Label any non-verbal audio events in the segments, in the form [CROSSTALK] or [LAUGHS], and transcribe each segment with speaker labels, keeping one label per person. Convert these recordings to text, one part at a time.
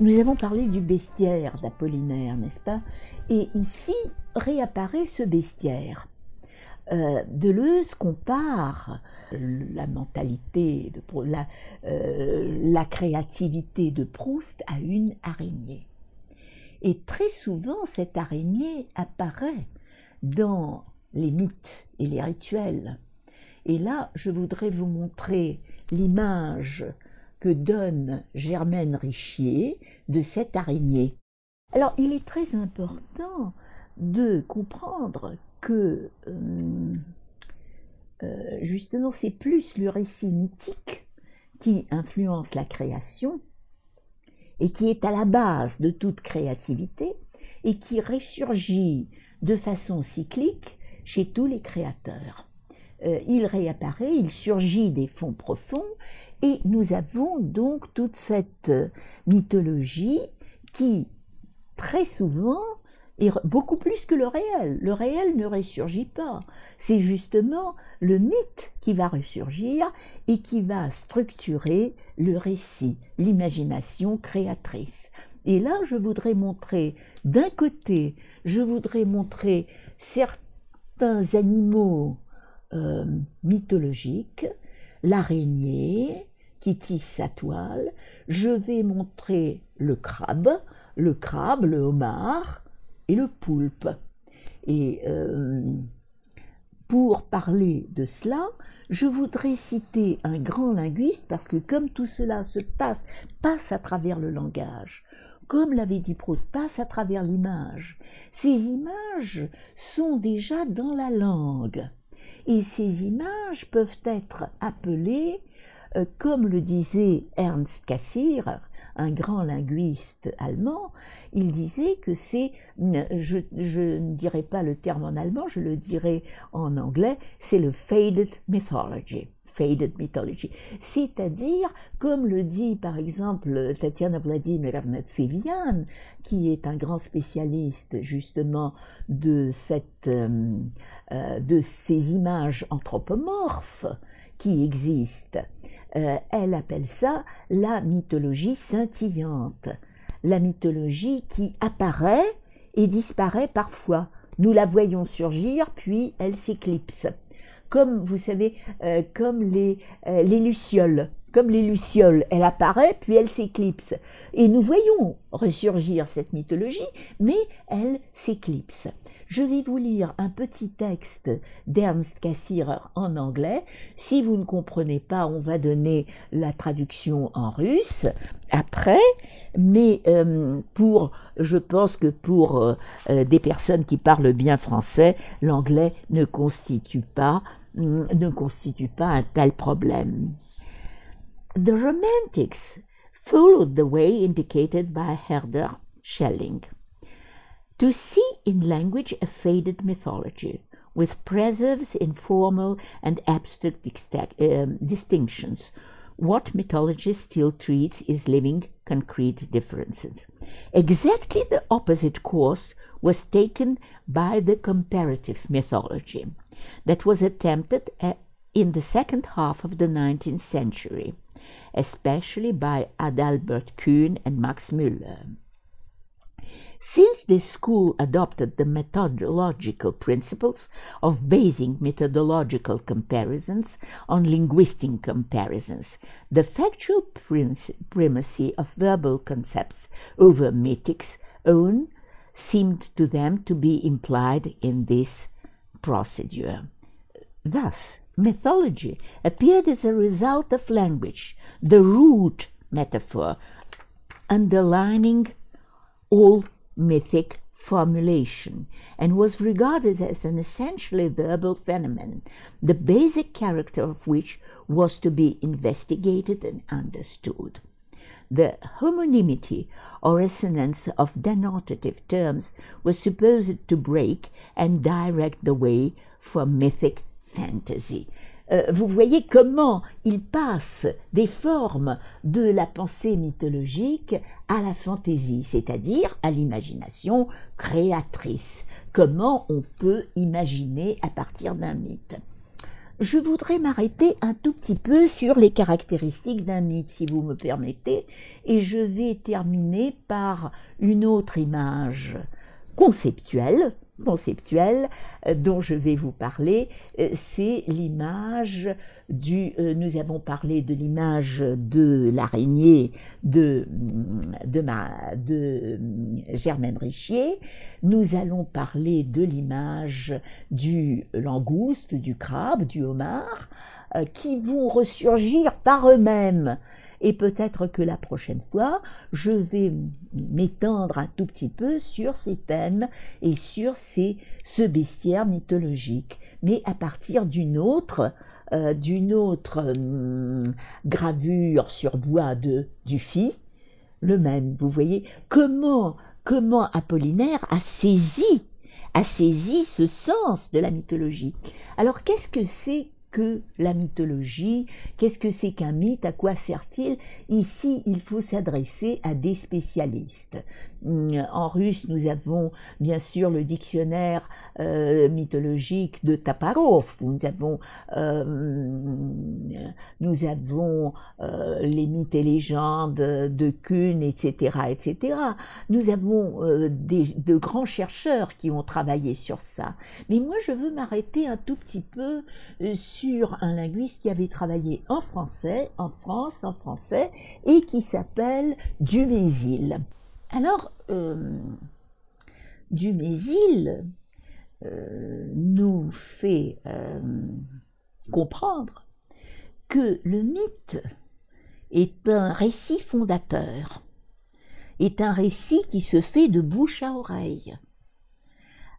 Speaker 1: Nous avons parlé du bestiaire d'Apollinaire, n'est-ce pas Et ici réapparaît ce bestiaire. Euh, Deleuze compare la mentalité, la, euh, la créativité de Proust à une araignée. Et très souvent, cette araignée apparaît dans les mythes et les rituels. Et là, je voudrais vous montrer l'image que donne Germaine Richier de cette araignée. Alors il est très important de comprendre que euh, euh, justement c'est plus le récit mythique qui influence la création et qui est à la base de toute créativité et qui ressurgit de façon cyclique chez tous les créateurs. Euh, il réapparaît, il surgit des fonds profonds et nous avons donc toute cette euh, mythologie qui, très souvent, est beaucoup plus que le réel. Le réel ne ressurgit pas. C'est justement le mythe qui va ressurgir et qui va structurer le récit, l'imagination créatrice. Et là, je voudrais montrer, d'un côté, je voudrais montrer certains animaux euh, mythologiques, l'araignée qui tisse sa toile, je vais montrer le crabe, le crabe, le homard et le poulpe. Et euh, pour parler de cela, je voudrais citer un grand linguiste parce que comme tout cela se passe, passe à travers le langage, comme l'avait dit Proust, passe à travers l'image. Ces images sont déjà dans la langue. Et ces images peuvent être appelées, euh, comme le disait Ernst Cassirer, un grand linguiste allemand, il disait que c'est, je, ne dirais pas le terme en allemand, je le dirais en anglais, c'est le faded mythology. Faded mythology. C'est-à-dire, comme le dit par exemple Tatiana Vladimirovna Tsevian, qui est un grand spécialiste justement de cette. Euh, euh, de ces images anthropomorphes qui existent. Euh, elle appelle ça la mythologie scintillante, la mythologie qui apparaît et disparaît parfois. Nous la voyons surgir, puis elle s'éclipse. Comme, vous savez, euh, comme les, les lucioles comme les lucioles. Elle apparaît, puis elle s'éclipse. Et nous voyons ressurgir cette mythologie, mais elle s'éclipse. Je vais vous lire un petit texte d'Ernst Cassirer en anglais. Si vous ne comprenez pas, on va donner la traduction en russe après. Mais euh, pour, je pense que pour euh, euh, des personnes qui parlent bien français, l'anglais ne constitue pas mm, ne constitue pas un tel problème. The Romantics followed the way indicated by Herder Schelling. To see in language a faded mythology, with preserves in formal and abstract um, distinctions, what mythology still treats is living concrete differences. Exactly the opposite course was taken by the comparative mythology that was attempted uh, in the second half of the 19th century, especially by Adalbert Kuhn and Max Müller. Since the school adopted the methodological principles of basing methodological comparisons on linguistic comparisons, the factual primacy of verbal concepts over mythics own seemed to them to be implied in this procedure. Thus, mythology appeared as a result of language, the root metaphor underlining all mythic formulation and was regarded as an essentially verbal phenomenon, the basic character of which was to be investigated and understood. The homonymity or resonance of denotative terms was supposed to break and direct the way for mythic fantasy. Euh, vous voyez comment il passe des formes de la pensée mythologique à la fantaisie, c'est-à-dire à l'imagination créatrice. Comment on peut imaginer à partir d'un mythe je voudrais m'arrêter un tout petit peu sur les caractéristiques d'un mythe, si vous me permettez, et je vais terminer par une autre image conceptuelle conceptuel euh, dont je vais vous parler, euh, c'est l'image du... Euh, nous avons parlé de l'image de l'araignée de, mm, de, de mm, Germaine Richier, nous allons parler de l'image du langouste, du crabe, du homard, qui vont ressurgir par eux-mêmes. Et peut-être que la prochaine fois, je vais m'étendre un tout petit peu sur ces thèmes et sur ces, ce bestiaire mythologique, mais à partir d'une autre, euh, d'une autre hum, gravure sur bois de Dufy, le même. Vous voyez comment, comment Apollinaire a saisi, a saisi ce sens de la mythologie. Alors qu'est-ce que c'est que la mythologie, qu'est-ce que c'est qu'un mythe, à quoi sert-il Ici, il faut s'adresser à des spécialistes. Hum, en russe, nous avons bien sûr le dictionnaire euh, mythologique de Taparov, nous avons, euh, nous avons euh, les mythes et légendes de Kuhn, etc. etc. Nous avons des, de grands chercheurs qui ont travaillé sur ça. Mais moi, je veux m'arrêter un tout petit peu sur sur un linguiste qui avait travaillé en français, en France, en français, et qui s'appelle Dumézil. Alors, euh, euh, nous fait euh, comprendre que le mythe est un récit fondateur, est un récit qui se fait de bouche à oreille,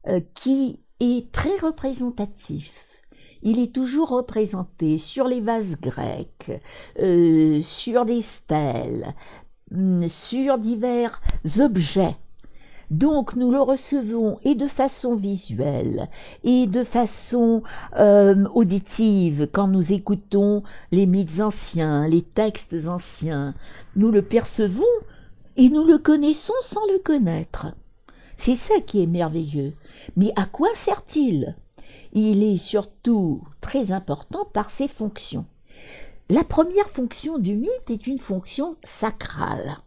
Speaker 1: euh, qui est très représentatif, il est toujours représenté sur les vases grecs, euh, sur des stèles, mm, sur divers objets. Donc nous le recevons et de façon visuelle et de façon euh, auditive quand nous écoutons les mythes anciens, les textes anciens. Nous le percevons et nous le connaissons sans le connaître. C'est ça qui est merveilleux. Mais à quoi sert-il il est surtout très important par ses fonctions. La première fonction du mythe est une fonction sacrale,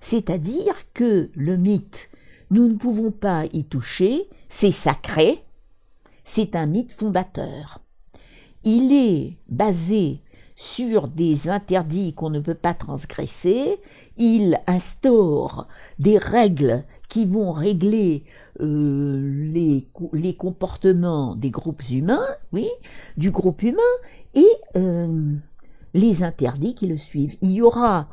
Speaker 1: c'est-à-dire que le mythe, nous ne pouvons pas y toucher, c'est sacré, c'est un mythe fondateur. Il est basé sur des interdits qu'on ne peut pas transgresser, il instaure des règles qui vont régler euh, les, les, comportements des groupes humains, oui, du groupe humain, et euh, les interdits qui le suivent. Il y aura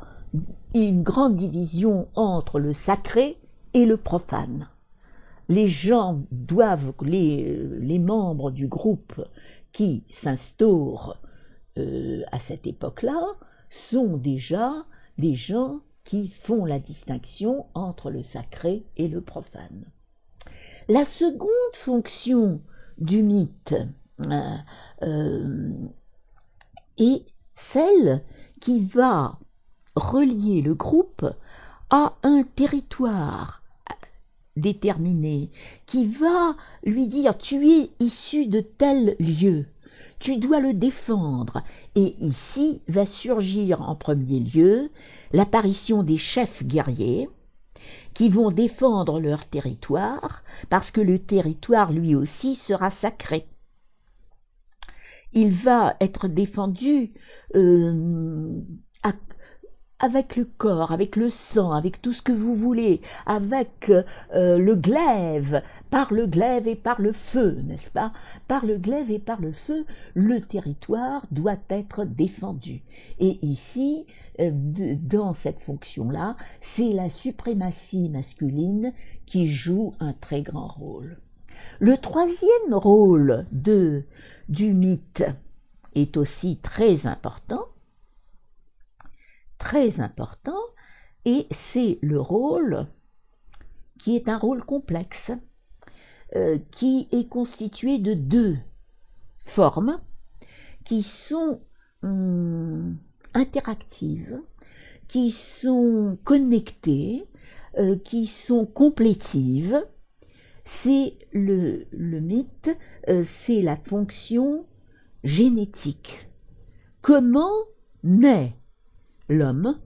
Speaker 1: une grande division entre le sacré et le profane. Les gens doivent, les, les membres du groupe qui s'instaurent euh, à cette époque-là, sont déjà des gens qui font la distinction entre le sacré et le profane. La seconde fonction du mythe hein, euh, est celle qui va relier le groupe à un territoire déterminé, qui va lui dire tu es issu de tel lieu, tu dois le défendre, et ici va surgir en premier lieu l'apparition des chefs guerriers qui vont défendre leur territoire parce que le territoire lui aussi sera sacré. Il va être défendu euh, avec le corps, avec le sang, avec tout ce que vous voulez, avec euh, euh, le glaive, par le glaive et par le feu, n'est-ce pas Par le glaive et par le feu, le territoire doit être défendu. Et ici, euh, dans cette fonction-là, c'est la suprématie masculine qui joue un très grand rôle. Le troisième rôle du mythe est aussi très important, très important et c'est le rôle qui est un rôle complexe, euh, qui est constitué de deux formes qui sont hum, interactives, qui sont connectées, euh, qui sont complétives. C'est le, le, mythe, euh, c'est la fonction génétique. Comment naît l'homme,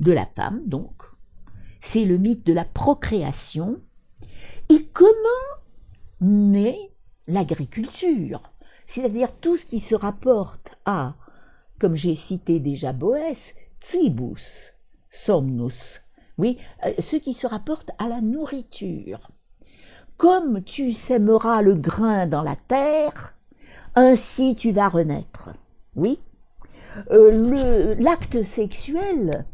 Speaker 1: de la femme donc, c'est le mythe de la procréation, et comment naît l'agriculture, c'est-à-dire tout ce qui se rapporte à, comme j'ai cité déjà Boès, tribus, somnus, oui, euh, ce qui se rapporte à la nourriture. Comme tu sèmeras le grain dans la terre, ainsi tu vas renaître. Oui, euh, l'acte sexuel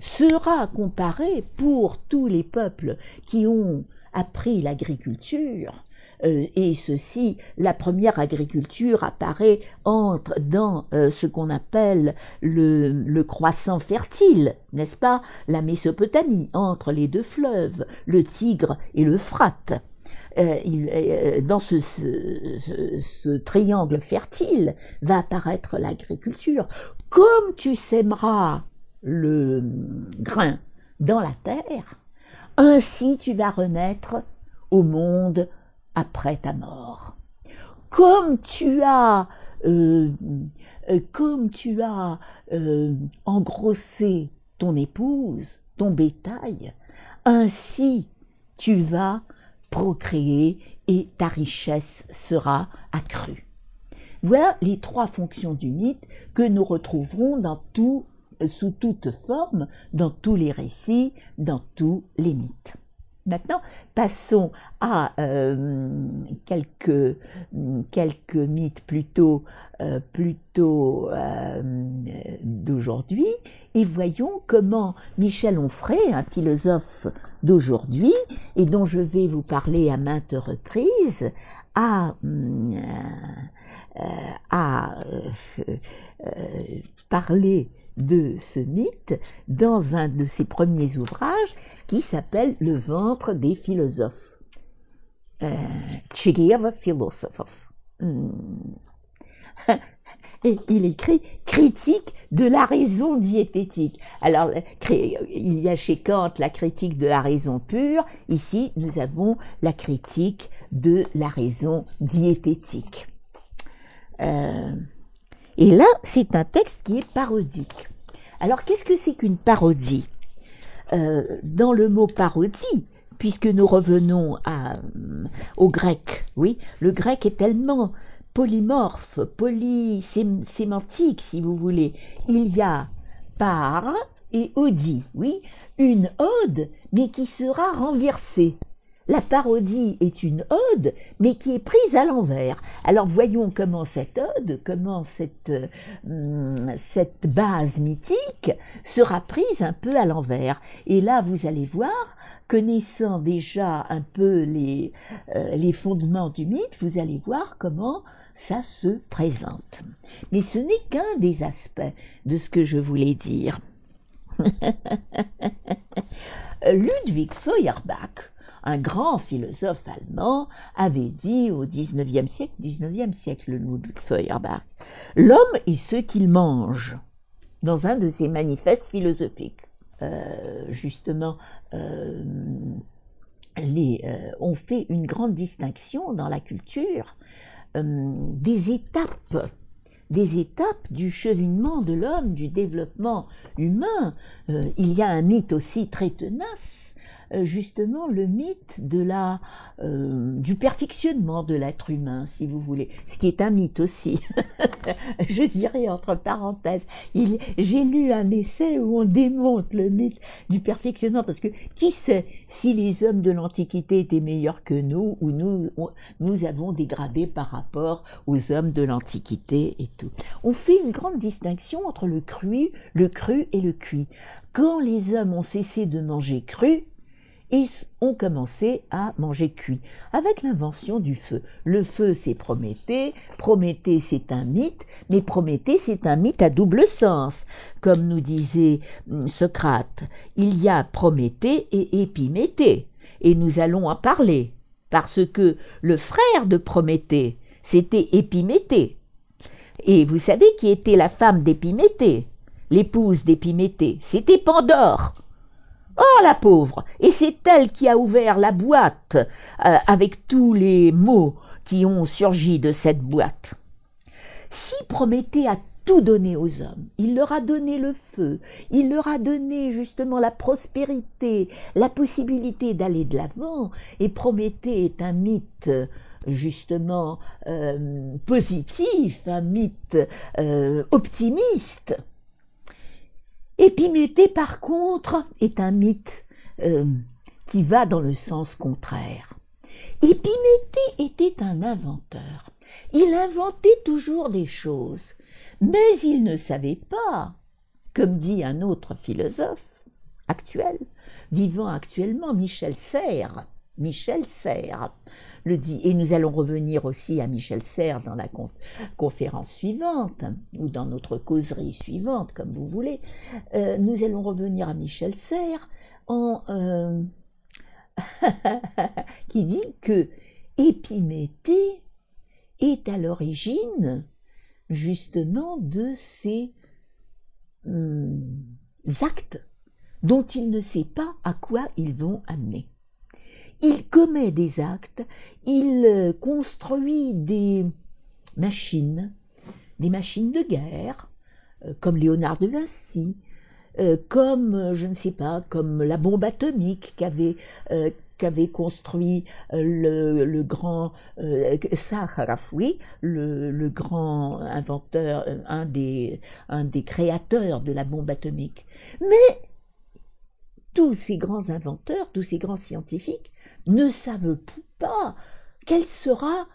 Speaker 1: sera comparé pour tous les peuples qui ont appris l'agriculture, euh, et ceci, la première agriculture apparaît entre dans euh, ce qu'on appelle le, croissant fertile, n'est-ce pas La Mésopotamie, entre les deux fleuves, le Tigre et le Frate. Euh, euh, euh, dans ce, triangle fertile va apparaître l'agriculture. Comme tu sèmeras le grain dans la terre, ainsi tu vas renaître au monde après ta mort. Comme tu as, comme tu as engrossé ton épouse, ton bétail, ainsi tu vas procréer et ta richesse sera accrue. Voilà les trois fonctions du mythe que nous retrouverons dans sous toute forme dans tous les récits, dans tous les mythes. Maintenant, passons à euh, quelques, quelques mythes plutôt, euh, plutôt euh, d'aujourd'hui et voyons comment Michel Onfray, un philosophe d'aujourd'hui et dont je vais vous parler à maintes reprises a, hum, euh, a euh, euh, parlé de ce mythe dans un de ses premiers ouvrages qui s'appelle Le ventre des philosophes. Euh, Philosophes. Hum et il écrit critique de la raison diététique. Alors, il y a chez Kant la critique de la raison pure. Ici, nous avons la critique de la raison diététique. Euh, et là, c'est un texte qui est parodique. Alors, qu'est-ce que c'est qu'une parodie euh, Dans le mot parodie, puisque nous revenons euh, au grec, oui, le grec est tellement polymorphe, sémantique, si vous voulez. Il y a par et odie, oui, une ode, mais qui sera renversée. La parodie est une ode, mais qui est prise à l'envers. Alors voyons comment cette ode, comment cette, hum, cette base mythique sera prise un peu à l'envers. Et là, vous allez voir, connaissant déjà un peu les, euh, les fondements du mythe, vous allez voir comment ça se présente. Mais ce n'est qu'un des aspects de ce que je voulais dire. [LAUGHS] Ludwig Feuerbach, un grand philosophe allemand, avait dit au XIXe siècle, 19e siècle Ludwig Feuerbach, l'homme est ce qu'il mange, dans un de ses manifestes philosophiques. Euh, justement, euh, les, euh, on fait une grande distinction dans la culture euh, des étapes des étapes du cheminement de l'homme, du développement humain. Euh, il y a un mythe aussi très tenace euh, justement le mythe de la, euh, du perfectionnement de l'être humain, si vous voulez, ce qui est un mythe aussi. [LAUGHS] Je dirais entre parenthèses, j'ai lu un essai où on démonte le mythe du perfectionnement, parce que qui sait si les hommes de l'Antiquité étaient meilleurs que nous ou nous, nous avons dégradé par rapport aux hommes de l'Antiquité et tout. On fait une grande distinction entre le cru, le cru et le cuit. Quand les hommes ont cessé de manger cru, ils ont commencé à manger cuit avec l'invention du feu. Le feu, c'est Prométhée, Prométhée, c'est un mythe, mais Prométhée, c'est un mythe à double sens. Comme nous disait hum, Socrate, il y a Prométhée et Épiméthée, et nous allons en parler, parce que le frère de Prométhée, c'était Épiméthée. Et vous savez qui était la femme d'Épiméthée L'épouse d'Épiméthée, c'était Pandore. Oh la pauvre Et c'est elle qui a ouvert la boîte, euh, avec tous les mots qui ont surgi de cette boîte. Si Prométhée a tout donné aux hommes. Il leur a donné le feu, il leur a donné justement la prospérité, la possibilité d'aller de l'avant. Et Prométhée est un mythe justement euh, positif, un mythe euh, optimiste. Épiméthée, par contre, est un mythe euh, qui va dans le sens contraire. Épiméthée était un inventeur. Il inventait toujours des choses, mais il ne savait pas, comme dit un autre philosophe actuel, vivant actuellement, Michel Serre, Michel Serres, le dit. Et nous allons revenir aussi à Michel Serres dans la conférence suivante, ou dans notre causerie suivante, comme vous voulez. Euh, nous allons revenir à Michel Serres en, euh, [LAUGHS] qui dit que Épiméthée est à l'origine justement de ces euh, actes dont il ne sait pas à quoi ils vont amener il commet des actes, il euh, construit des machines, des machines de guerre, euh, comme Léonard de Vinci, euh, comme, je ne sais pas, comme la bombe atomique qu'avait qu'avait construit le, grand Saharafoui, le, le, grand inventeur, un des, un des créateurs de la bombe atomique. Mais tous ces grands inventeurs, tous ces grands scientifiques ne savent pas quelle sera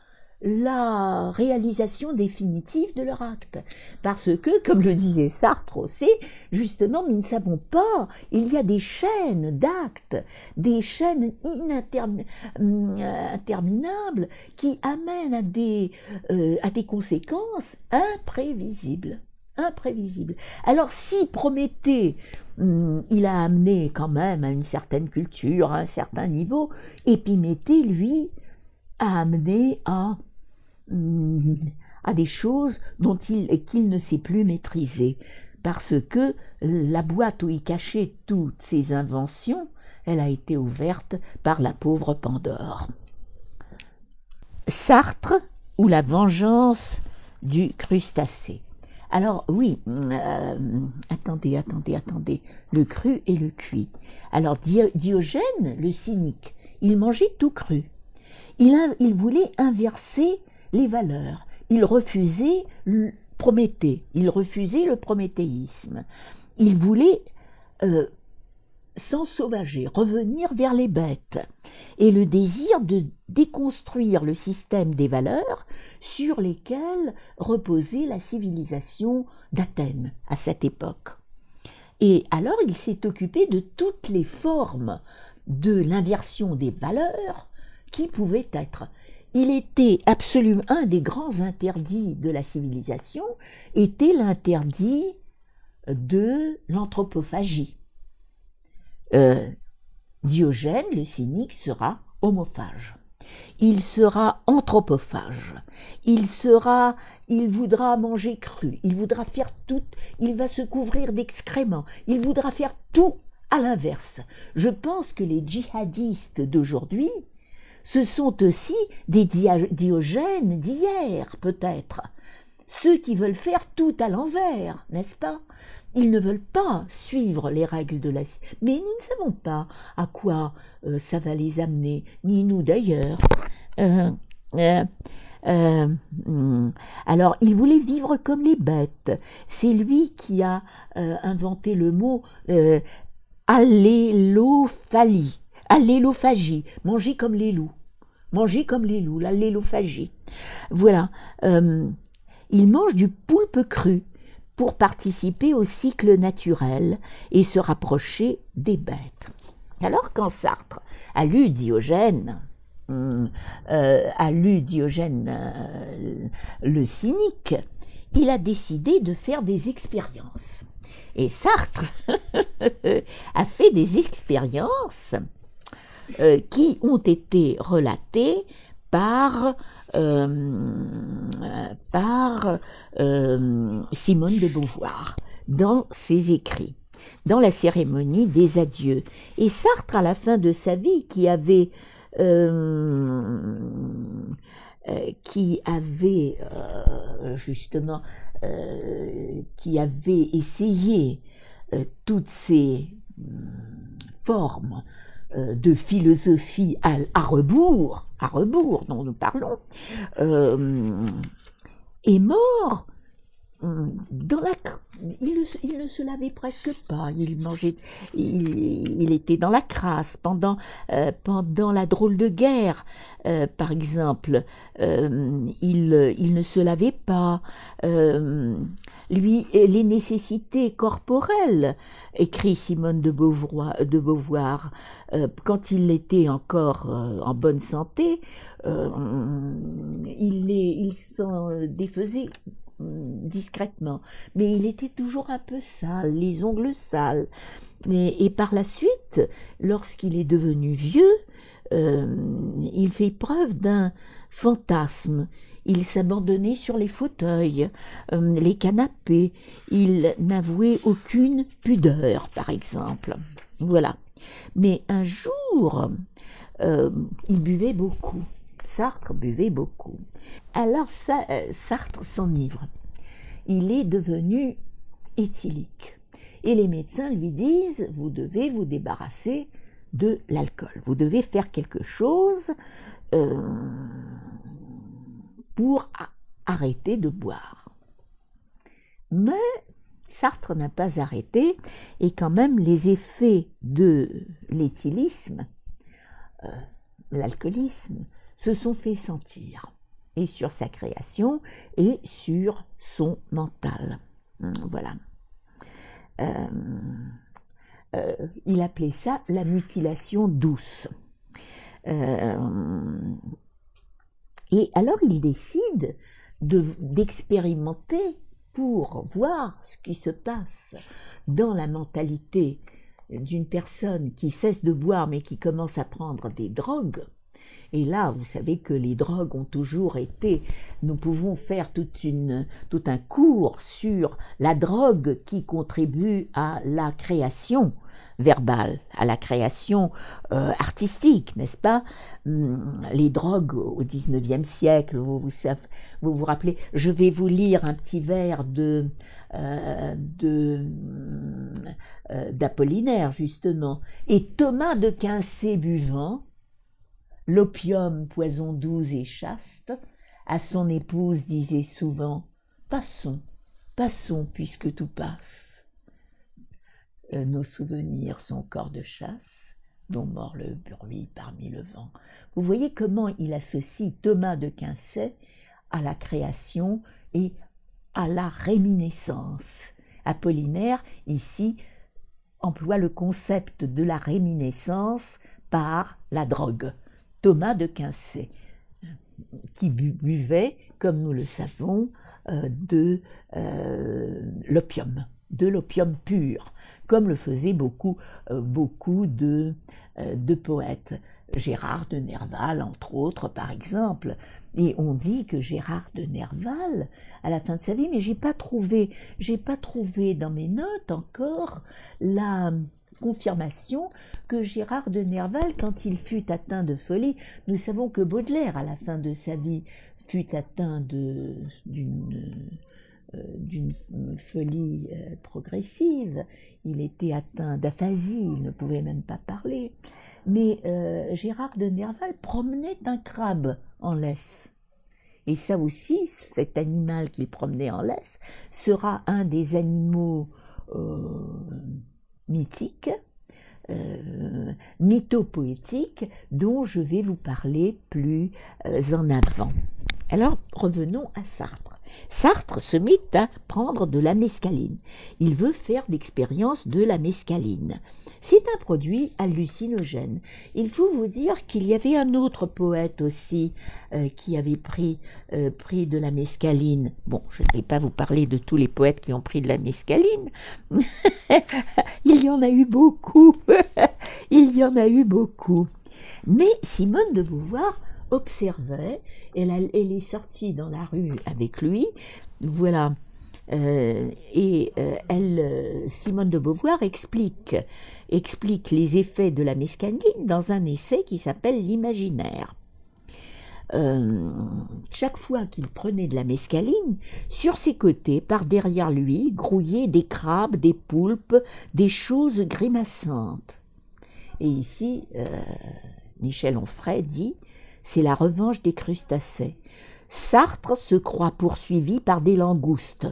Speaker 1: la réalisation définitive de leur acte. Parce que, comme le disait Sartre aussi, justement, nous ne savons pas, il y a des chaînes d'actes, des chaînes euh, interminables qui amènent à des euh, conséquences imprévisibles imprévisible. Alors si Prométhée, hum, il a amené quand même à une certaine culture, à un certain niveau, Épiméthée, lui, a amené à, hum, à des choses dont il, qu'il ne sait plus maîtriser, parce que la boîte où il cachait toutes ses inventions, elle a été ouverte par la pauvre Pandore. Sartre ou la vengeance du crustacé. Alors oui, mm, euh, attendez, attendez, attendez, le cru et le cuit. Alors Diogène, le cynique, il mangeait tout cru. Il, voulait inverser les valeurs. Il refusait le Prométhée, il refusait le prométhéisme. Il voulait euh, sauvager, revenir vers les bêtes, et le désir de déconstruire le système des valeurs sur lesquelles reposait la civilisation d'Athènes à cette époque. Et alors il s'est occupé de toutes les formes de l'inversion des valeurs qui pouvaient être. Il était absolument un des grands interdits de la civilisation était l'interdit de l'anthropophagie euh, Diogène, le cynique, sera homophage. Il sera anthropophage. Il sera, il voudra manger cru. Il voudra faire tout. Il va se couvrir d'excréments. Il voudra faire tout à l'inverse. Je pense que les djihadistes d'aujourd'hui, ce sont aussi des diogènes d'hier, peut-être. Ceux qui veulent faire tout à l'envers, n'est-ce pas ils ne veulent pas suivre les règles de la mais nous ne savons pas à quoi euh, ça va les amener, ni nous d'ailleurs. Euh, euh, hmm. alors, il voulait vivre comme les bêtes. C'est lui qui a inventé le mot allélophalie, allélophagie, manger comme les loups, manger comme les loups, l'allélophagie. Voilà. il mange du poulpe cru pour participer au cycle naturel et se rapprocher des bêtes. Alors quand Sartre a lu Diogène, hum, euh, a lu Diogène euh, le cynique, il a décidé de faire des expériences. Et Sartre [LAUGHS] a fait des expériences euh, qui ont été relatées par, euh, par euh, Simone de Beauvoir dans ses écrits, dans la cérémonie des adieux. Et Sartre, à la fin de sa vie, qui avait euh, qui avait justement qui avait essayé toutes ces mm, formes euh, de philosophie à, rebours, à rebours dont nous parlons, euh, est mort. Euh, dans la, il, il, ne se lavait presque pas. Il mangeait, il, était dans la crasse pendant pendant la drôle de guerre, par exemple. il il ne se lavait pas lui les nécessités corporelles, écrit Simone de, Beauvoir, de Beauvoir euh, quand il était encore euh, en bonne santé, euh, il, s'en défaisait mm, discrètement, mais il était toujours un peu sale, les ongles sales. et par la suite, lorsqu'il est devenu vieux, il fait preuve d'un fantasme il s'abandonnait sur les fauteuils, euh, les canapés, il n'avouait aucune pudeur, par exemple. Voilà. Mais un jour, euh, il buvait beaucoup. Sartre buvait beaucoup. Alors euh, Sartre s'enivre. Il est devenu éthylique. Et les médecins lui disent, vous devez vous débarrasser de l'alcool. Vous devez faire quelque chose pour arrêter de boire. Mais Sartre n'a pas arrêté et quand même les effets de l'éthylisme, euh, l'alcoolisme, se sont fait sentir et sur sa création et sur son mental. Hum, voilà. Euh, euh, il appelait ça la mutilation douce. Et alors il décide d'expérimenter pour voir ce qui se passe dans la mentalité d'une personne qui cesse de boire mais qui commence à prendre des drogues. Et là, vous savez que les drogues ont toujours été, nous pouvons faire toute une, tout un cours sur la drogue qui contribue à la création Verbal à la création euh, artistique, n'est-ce pas hum, Les drogues au XIXe siècle, vous vous, rappelez, je vais vous lire un petit vers de euh, euh, d'Apollinaire, justement. Et Thomas de Quincé buvant, l'opium, poison doux et chaste, à son épouse disait souvent Passons, passons, puisque tout passe. Euh, nos souvenirs sont corps de chasse, dont mort le bruit parmi le vent. Vous voyez comment il associe Thomas de Quincey à la création et à la réminiscence. Apollinaire, ici, emploie le concept de la réminiscence par la drogue. Thomas de Quincey, qui buvait, comme nous le savons, euh, de euh, l'opium, de l'opium pur comme le faisaient beaucoup, euh, beaucoup euh, de, poètes. Gérard de Nerval, entre autres, par exemple. Et on dit que Gérard de Nerval, à la fin de sa vie, mais j'ai pas trouvé, j'ai pas trouvé dans mes notes encore la confirmation que Gérard de Nerval, quand il fut atteint de folie, nous savons que Baudelaire, à la fin de sa vie, fut atteint de d'une euh, d'une folie euh, progressive, il était atteint d'aphasie, il ne pouvait même pas parler. Mais euh, Gérard de Nerval promenait un crabe en laisse. Et ça aussi, cet animal qu'il promenait en laisse sera un des animaux mythiques, mytho mythopoétiques, dont je vais vous parler plus en avant. Alors revenons à Sartre. Sartre se met à prendre de la mescaline. Il veut faire l'expérience de la mescaline. C'est un produit hallucinogène. Il faut vous dire qu'il y avait un autre poète aussi euh, qui avait pris, euh, pris de la mescaline. Bon, je ne vais pas vous parler de tous les poètes qui ont pris de la mescaline. [LAUGHS] Il y en a eu beaucoup. [LAUGHS] Il y en a eu beaucoup. Mais Simone de Beauvoir observait. Elle, elle est sortie dans la rue avec lui. Voilà. Euh, et euh, elle, euh, Simone de Beauvoir explique, explique les effets de la mescaline dans un essai qui s'appelle L'imaginaire. chaque fois qu'il prenait de la mescaline, sur ses côtés, par derrière lui, grouillaient des crabes, des poulpes, des choses grimaçantes. Et ici, Michel Onfray dit c'est la revanche des crustacés. Sartre se croit poursuivi par des langoustes.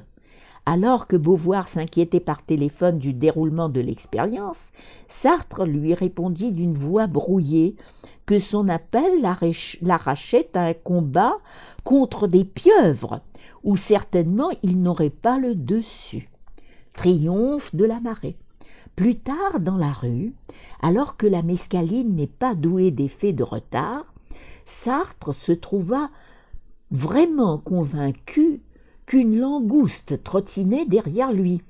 Speaker 1: Alors que Beauvoir s'inquiétait par téléphone du déroulement de l'expérience, Sartre lui répondit d'une voix brouillée que son appel l'arrachait à un combat contre des pieuvres, où certainement il n'aurait pas le dessus. Triomphe de la marée. Plus tard dans la rue, alors que la mescaline n'est pas douée d'effet de retard, Sartre se trouva vraiment convaincu qu'une langouste trottinait derrière lui.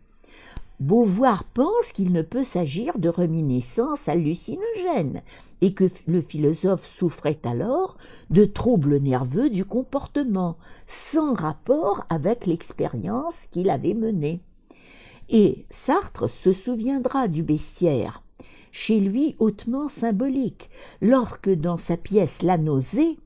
Speaker 1: Beauvoir pense qu'il ne peut s'agir de réminiscences hallucinogène et que le philosophe souffrait alors de troubles nerveux du comportement, sans rapport avec l'expérience qu'il avait menée. Et Sartre se souviendra du bestiaire chez lui hautement symbolique, lorsque dans sa pièce La nausée,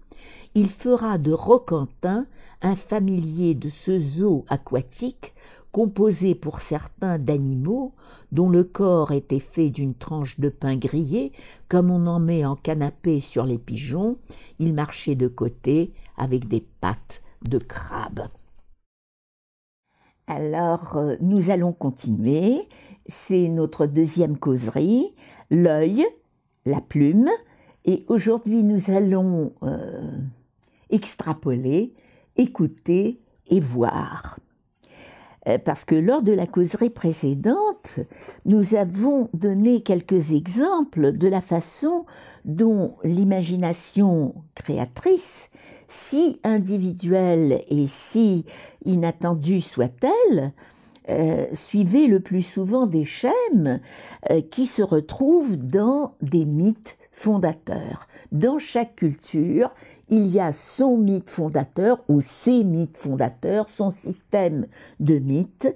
Speaker 1: il fera de Roquentin un familier de ce zoo aquatique composé pour certains d'animaux dont le corps était fait d'une tranche de pain grillé, comme on en met en canapé sur les pigeons, il marchait de côté avec des pattes de crabe. Alors, euh, nous allons continuer. C'est notre deuxième causerie l'œil, la plume, et aujourd'hui nous allons euh, extrapoler, écouter et voir. Euh, parce que lors de la causerie précédente, nous avons donné quelques exemples de la façon dont l'imagination créatrice, si individuelle et si inattendue soit-elle, euh, suivez le plus souvent des schèmes euh, qui se retrouvent dans des mythes fondateurs. Dans chaque culture, il y a son mythe fondateur ou ses mythes fondateurs, son système de mythes,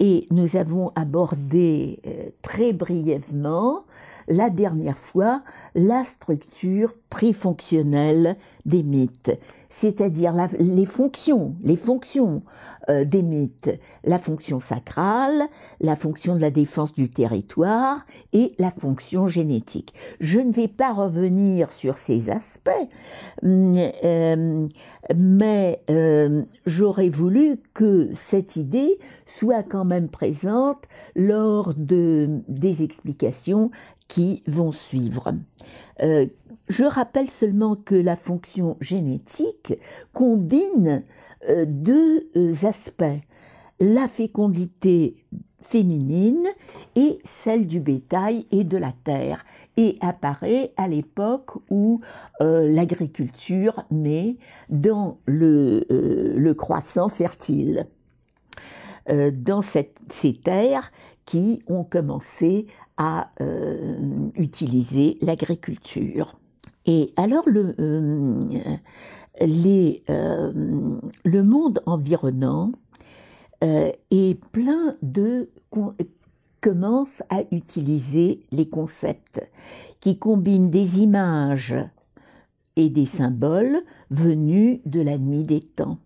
Speaker 1: et nous avons abordé euh, très brièvement la dernière fois la structure trifonctionnelle des mythes c'est-à-dire les fonctions, les fonctions euh, des mythes, la fonction sacrale, la fonction de la défense du territoire et la fonction génétique. Je ne vais pas revenir sur ces aspects, mm, euh, mais euh, j'aurais voulu que cette idée soit quand même présente lors de, des explications qui vont suivre. Je rappelle seulement que la fonction génétique combine euh, deux euh, aspects, la fécondité féminine et celle du bétail et de la terre, et apparaît à l'époque où euh, l'agriculture naît dans le, croissant fertile, dans ces terres qui ont commencé à utiliser l'agriculture. Et alors le, euh, les, euh, le monde environnant euh, est plein de commence à utiliser les concepts qui combinent des images et des symboles venus de la nuit des temps.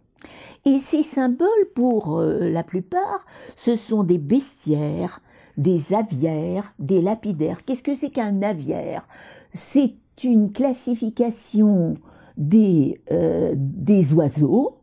Speaker 1: Et ces symboles, pour la plupart, ce sont des bestiaires, des aviaires, des lapidaires. Qu'est-ce que c'est qu'un aviaire C'est une classification des, euh, oiseaux.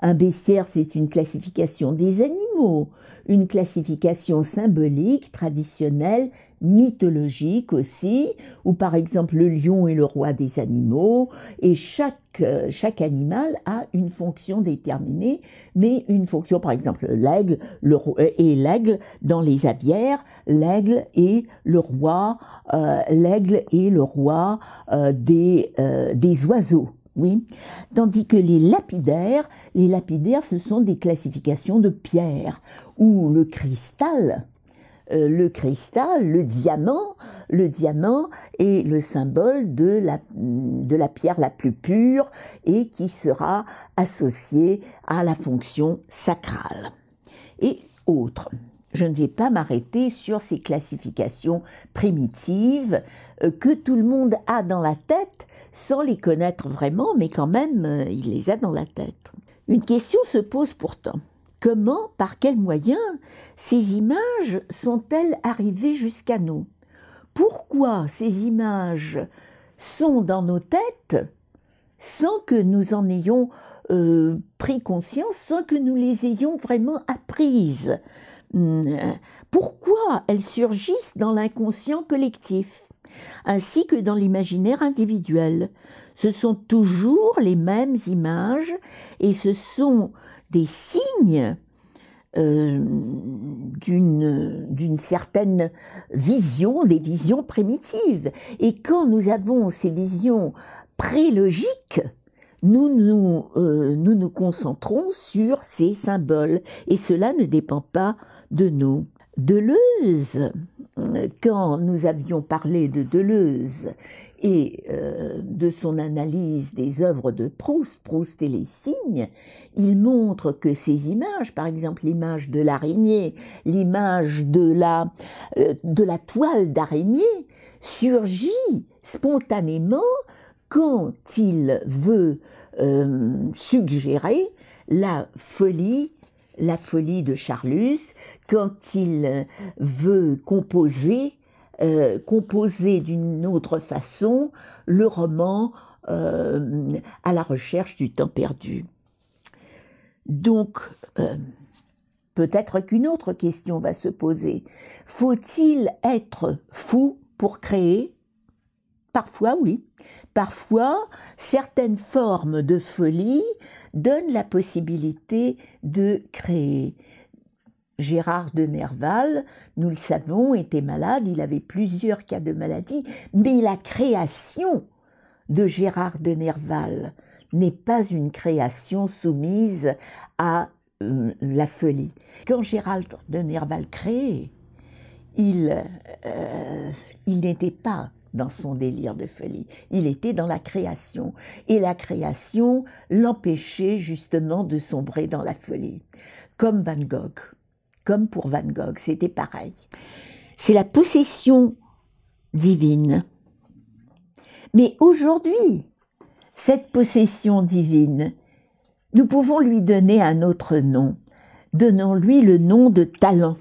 Speaker 1: Un bestiaire, c'est une classification des animaux une classification symbolique, traditionnelle, mythologique aussi, où par exemple le lion est le roi des animaux, et chaque, euh, chaque animal a une fonction déterminée, mais une fonction, par exemple l'aigle le, euh, et l'aigle dans les aviaires, l'aigle est le roi, euh, l'aigle est le roi des, des oiseaux. Tandis que les lapidaires, les lapidaires, ce sont des classifications de pierres, où le cristal, euh, le cristal, le diamant, le diamant est le symbole de la, pierre la plus pure et qui sera associée à la fonction sacrale. Et autre, Je ne vais pas m'arrêter sur ces classifications primitives euh, que tout le monde a dans la tête sans les connaître vraiment, mais quand même, euh, il les a dans la tête. Une question se pose pourtant. Comment, par quels moyens, ces images sont-elles arrivées jusqu'à nous Pourquoi ces images sont dans nos têtes sans que nous en ayons euh, pris conscience, sans que nous les ayons vraiment apprises Mm, euh, pourquoi elles surgissent dans l'inconscient collectif, ainsi que dans l'imaginaire individuel. Ce sont toujours les mêmes images et ce sont des signes euh, d'une certaine vision, des visions primitives. Et quand nous avons ces visions prélogiques, nous nous, euh, nous nous concentrons sur ces symboles. Et cela ne dépend pas de nous. Deleuze, quand nous avions parlé de Deleuze et euh, de son analyse des œuvres de Proust, Proust et les signes, il montre que ces images, par exemple l'image de l'araignée, l'image de la, euh, de la toile d'araignée, surgit spontanément quand il veut euh, suggérer la folie, la folie de Charlus, quand il euh, veut composer, euh, composer d'une autre façon le roman euh, à la recherche du temps perdu. Donc, peut-être qu'une autre question va se poser. Faut-il être fou pour créer Parfois, oui. Parfois, certaines formes de folie donnent la possibilité de créer. Gérard de Nerval, nous le savons, était malade, il avait plusieurs cas de maladie, mais la création de Gérard de Nerval n'est pas une création soumise à euh, la folie. Quand Gérard de Nerval crée, euh, il n'était pas dans son délire de folie. Il était dans la création. Et la création l'empêchait justement de sombrer dans la folie. Comme Van Gogh comme pour Van Gogh, c'était pareil. C'est la possession divine. Mais aujourd'hui, cette possession divine, nous pouvons lui donner un autre nom. Donnons-lui le nom de talent.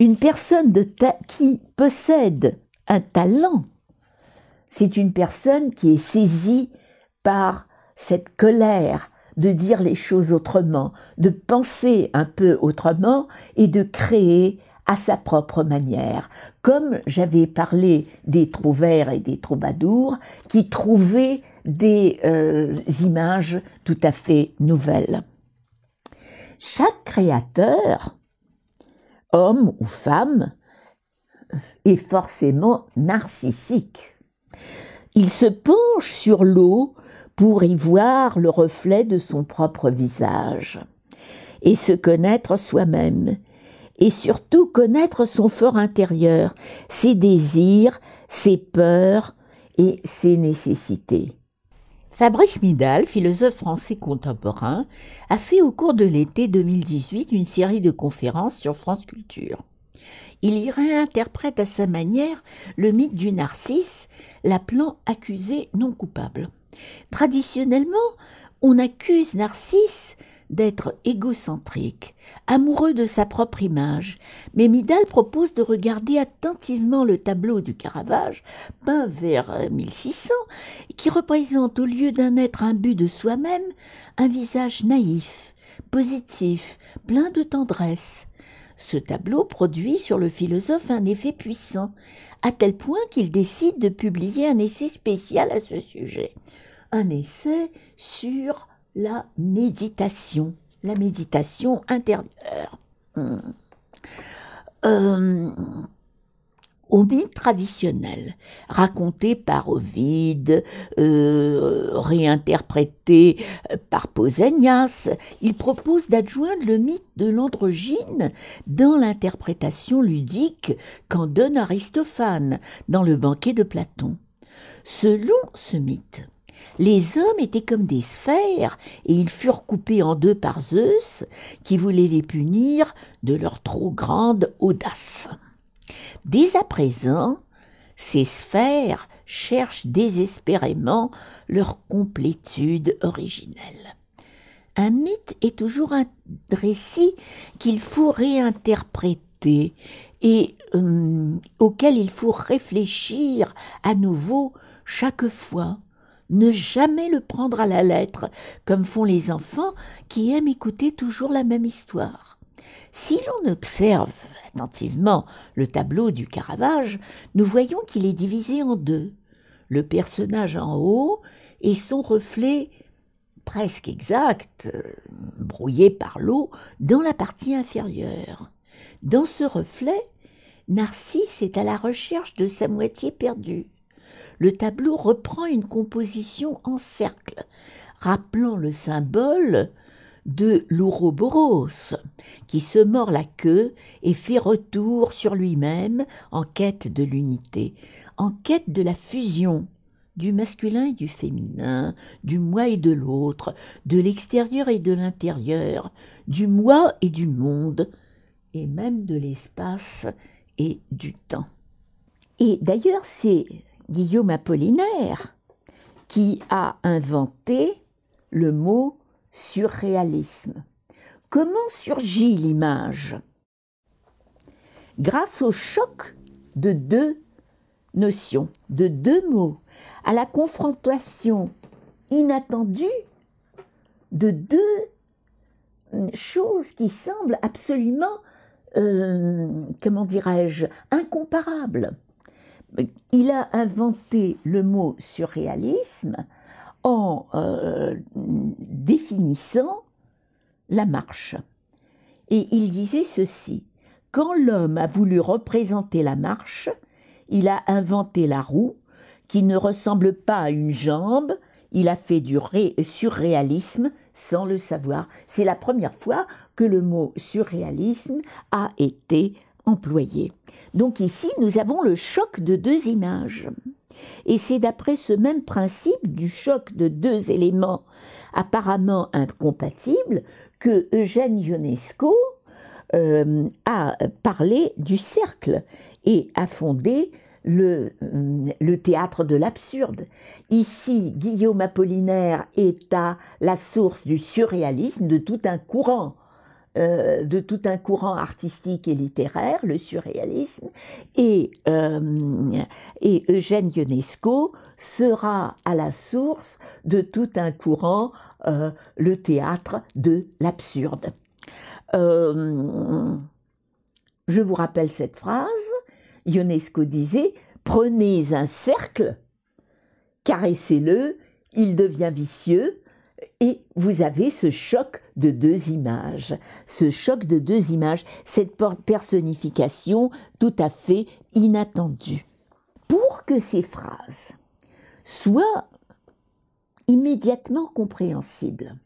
Speaker 1: Une personne de qui possède un talent, c'est une personne qui est saisie par cette colère, de dire les choses autrement, de penser un peu autrement et de créer à sa propre manière, comme j'avais parlé des trouvères et des troubadours qui trouvaient des euh, images tout à fait nouvelles. Chaque créateur, homme ou femme, est forcément narcissique. Il se penche sur l'eau pour y voir le reflet de son propre visage, et se connaître soi-même, et surtout connaître son fort intérieur, ses désirs, ses peurs et ses nécessités. Fabrice Midal, philosophe français contemporain, a fait au cours de l'été 2018 une série de conférences sur France Culture. Il y réinterprète à sa manière le mythe du narcisse, l'appelant accusé non coupable. Traditionnellement, on accuse Narcisse d'être égocentrique, amoureux de sa propre image, mais Midal propose de regarder attentivement le tableau du Caravage, peint vers 1600, euh, qui représente au lieu d'un être imbu de soi-même, un visage naïf, positif, plein de tendresse. Ce tableau produit sur le philosophe un effet puissant, à tel point qu'il décide de publier un essai spécial à ce sujet un essai sur la méditation, la méditation intérieure. au hmm. euh, mythe traditionnel, raconté par Ovide, euh, réinterprété par Pausanias, il propose d'adjoindre le mythe de l'androgyne dans l'interprétation ludique qu'en donne Aristophane dans le banquet de Platon. Selon ce mythe, les hommes étaient comme des sphères, et ils furent coupés en deux par Zeus, qui voulait les punir de leur trop grande audace. Dès à présent, ces sphères cherchent désespérément leur complétude originelle. Un mythe est toujours un récit qu'il faut réinterpréter et hum, auquel il faut réfléchir à nouveau chaque fois ne jamais le prendre à la lettre, comme font les enfants qui aiment écouter toujours la même histoire. Si l'on observe attentivement le tableau du Caravage, nous voyons qu'il est divisé en deux. Le personnage en haut et son reflet presque exact, euh, brouillé par l'eau, dans la partie inférieure. Dans ce reflet, Narcisse est à la recherche de sa moitié perdue le tableau reprend une composition en cercle, rappelant le symbole de l'ouroboros, qui se mord la queue et fait retour sur lui-même en quête de l'unité, en quête de la fusion du masculin et du féminin, du moi et de l'autre, de l'extérieur et de l'intérieur, du moi et du monde, et même de l'espace et du temps. Et d'ailleurs, c'est Guillaume Apollinaire qui a inventé le mot surréalisme. Comment surgit l'image Grâce au choc de deux notions, de deux mots, à la confrontation inattendue de deux choses qui semblent absolument, euh, comment dirais-je, incomparables il a inventé le mot surréalisme en euh, définissant la marche. Et il disait ceci, quand l'homme a voulu représenter la marche, il a inventé la roue, qui ne ressemble pas à une jambe, il a fait du surréalisme sans le savoir. C'est la première fois que le mot surréalisme a été employé. Donc ici, nous avons le choc de deux images. Et c'est d'après ce même principe du choc de deux éléments apparemment incompatibles que Eugène Ionesco euh, a parlé du cercle et a fondé le, euh, le théâtre de l'absurde. Ici, Guillaume Apollinaire est à la source du surréalisme de tout un courant euh, de tout un courant artistique et littéraire, le surréalisme, euh, et, Eugène Ionesco sera à la source de tout un courant, euh, le théâtre de l'absurde. je vous rappelle cette phrase, Ionesco disait, prenez un cercle, caressez-le, il devient vicieux, et vous avez ce choc de deux images, ce choc de deux images, cette personnification tout à fait inattendue. Pour que ces phrases soient immédiatement compréhensibles,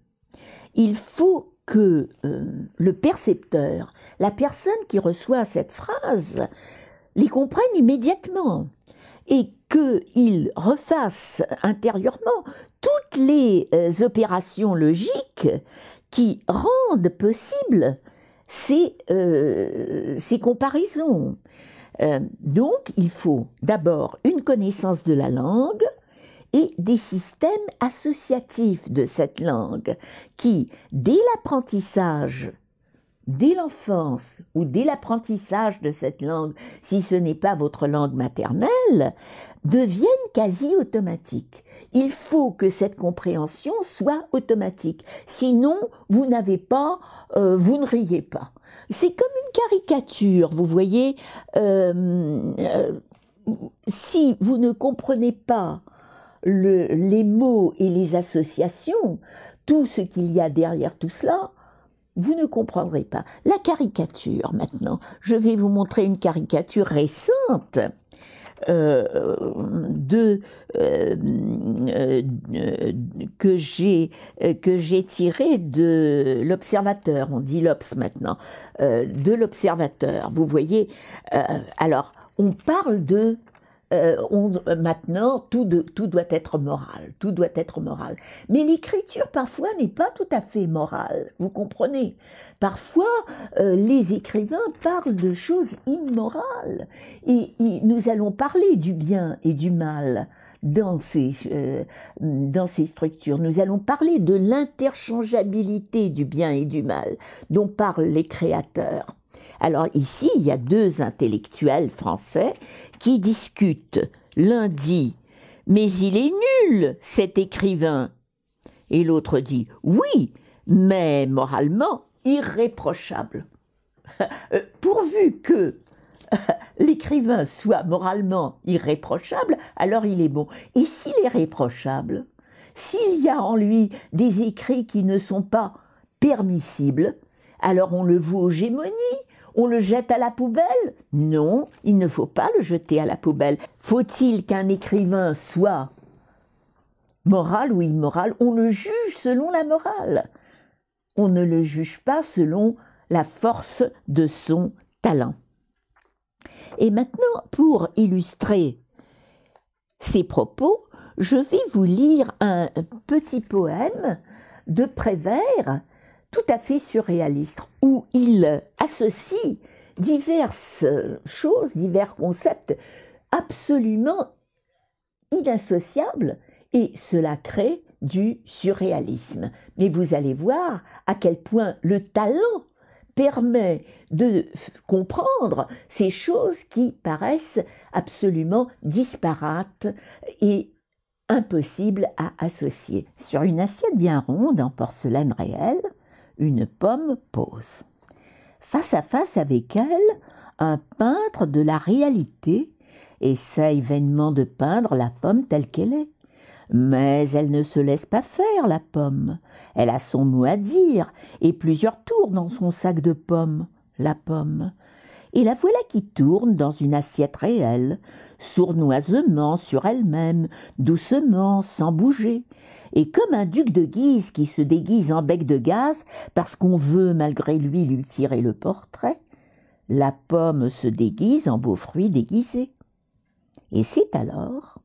Speaker 1: il faut que euh, le percepteur, la personne qui reçoit cette phrase, les comprenne immédiatement et qu'il refasse intérieurement toutes les euh, opérations logiques qui rendent possibles euh, ces, comparaisons. Euh, donc, il faut d'abord une connaissance de la langue et des systèmes associatifs de cette langue qui, dès l'apprentissage, dès l'enfance ou dès l'apprentissage de cette langue, si ce n'est pas votre langue maternelle, deviennent quasi automatiques. Il faut que cette compréhension soit automatique. Sinon, vous n'avez pas, euh, vous ne riez pas. C'est comme une caricature, vous voyez. Euh, euh, si vous ne comprenez pas les mots et les associations, tout ce qu'il y a derrière tout cela, vous ne comprendrez pas. La caricature maintenant. Je vais vous montrer une caricature récente. Euh, euh, de, euh, que j'ai tiré de l'observateur, on dit l'obs maintenant, de l'observateur. Vous voyez, alors on parle de on, maintenant, tout, de, tout, doit être moral, tout doit être moral. Mais l'écriture parfois n'est pas tout à fait morale, vous comprenez Parfois, euh, les écrivains parlent de choses immorales et, nous allons parler du bien et du mal dans ces, euh, dans ces structures. Nous allons parler de l'interchangeabilité du bien et du mal dont parlent les créateurs. Alors ici, il y a deux intellectuels français qui discutent. L'un dit « Mais il est nul, cet écrivain !» Et l'autre dit « Oui, mais moralement, irréprochable. Euh, pourvu que [LAUGHS] l'écrivain soit moralement irréprochable, alors il est bon. Et s'il est réprochable, s'il y a en lui des écrits qui ne sont pas permissibles, alors on le voue aux gémonies, on le jette à la poubelle Non, il ne faut pas le jeter à la poubelle. Faut-il qu'un écrivain soit moral ou immoral On le juge selon la morale on ne le juge pas selon la force de son talent. Et maintenant, pour illustrer ces propos, je vais vous lire un petit poème de Prévert, tout à fait surréaliste, où il associe diverses choses, divers concepts absolument inassociables, et cela crée du surréalisme. Mais vous allez voir à quel point le talent permet de comprendre ces choses qui paraissent absolument disparates et impossibles à associer. Sur une assiette bien ronde en porcelaine réelle, une pomme pose. Face à face avec elle, un peintre de la réalité essaye vainement de peindre la pomme telle qu'elle est. Mais elle ne se laisse pas faire, la pomme. Elle a son mot à dire, et plusieurs tours dans son sac de pommes, la pomme. Et la voilà qui tourne dans une assiette réelle, sournoisement sur elle-même, doucement, sans bouger. Et comme un duc de Guise qui se déguise en bec de gaz parce qu'on veut malgré lui lui tirer le portrait, la pomme se déguise en beau fruit déguisé. Et c'est alors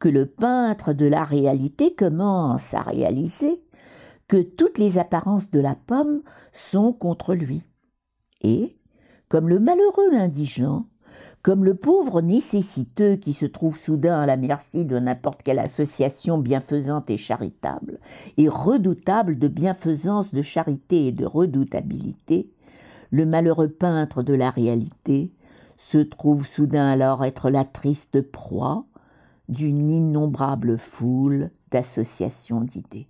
Speaker 1: que le peintre de la réalité commence à réaliser que toutes les apparences de la pomme sont contre lui. Et, comme le malheureux indigent, comme le pauvre nécessiteux qui se trouve soudain à la merci de n'importe quelle association bienfaisante et charitable, et redoutable de bienfaisance, de charité et de redoutabilité, le malheureux peintre de la réalité se trouve soudain alors être la triste proie d'une innombrable foule d'associations d'idées.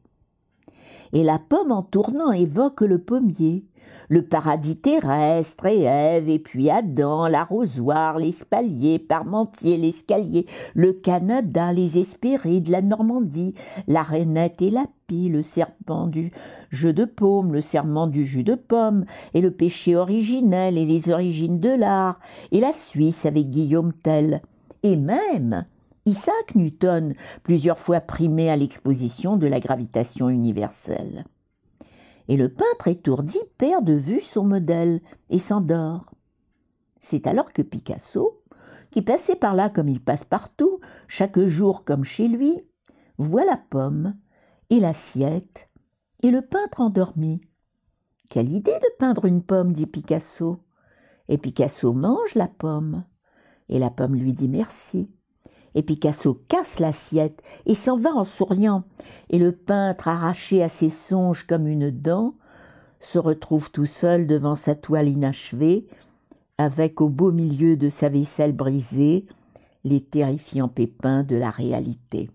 Speaker 1: Et la pomme en tournant évoque le pommier, le paradis terrestre et Ève, et puis Adam, l'arrosoir, l'espalier, Parmentier, l'escalier, le Canada, les espérés la Normandie, la rainette et la pie, le serpent du jeu de paume, le serment du jus de pomme, et le péché originel et les origines de l'art, et la Suisse avec Guillaume Tell, et même Isaac Newton, plusieurs fois primé à l'exposition de la gravitation universelle. Et le peintre étourdi perd de vue son modèle et s'endort. C'est alors que Picasso, qui passait par là comme il passe partout, chaque jour comme chez lui, voit la pomme et l'assiette et le peintre endormi. Quelle idée de peindre une pomme, dit Picasso. Et Picasso mange la pomme. Et la pomme lui dit merci. Et Picasso casse l'assiette et s'en va en souriant. Et le peintre, arraché à ses songes comme une dent, se retrouve tout seul devant sa toile inachevée, avec au beau milieu de sa vaisselle brisée les terrifiants pépins de la réalité.